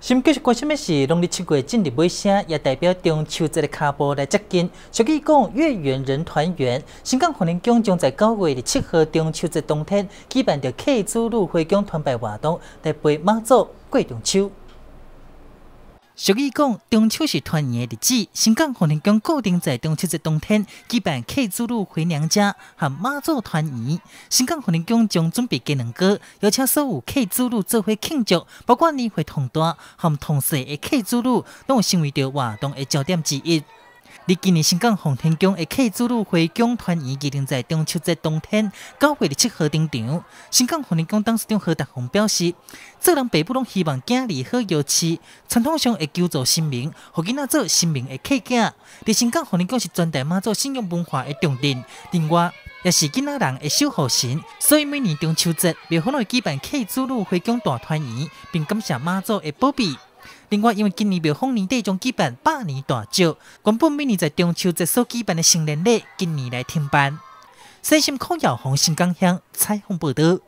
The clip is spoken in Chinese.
新过去，什么是农历七月正入尾声，也代表中秋节的卡步来接近。俗语讲“月圆人团圆”，新港可能将将在九月的七号中秋节当天举办着客祖入会港团拜活动，来陪妈祖过中秋。俗语讲，中秋是团圆的日子。新疆红人宫固定在中秋节当天举办客祖路回娘家和妈祖团圆。新疆红人宫将准备过两个邀请所有客祖路做伙庆祝，包括年会同大和同事的客祖路，拢成为着活动的焦点之一。伫今年新港红天宫，的可主路回宫团圆，拟定在中秋节当天，九月二十七号登场。新港红天宫董事长何达洪表示，做人父母拢希望囝儿好有气，传统上会救助姓命，互囝仔做姓命的起囝。伫新港红天宫是传代妈祖信仰文化的重镇，另外也是囝仔人会守护神，所以每年中秋节，庙分来举办可子路回疆大团圆，并感谢妈祖的保庇。另外，因为今年袂逢年底，将举办百年大醮，原本每年在中秋节所举办的成人礼，今年来停办。细心看，有红心港乡彩虹报道。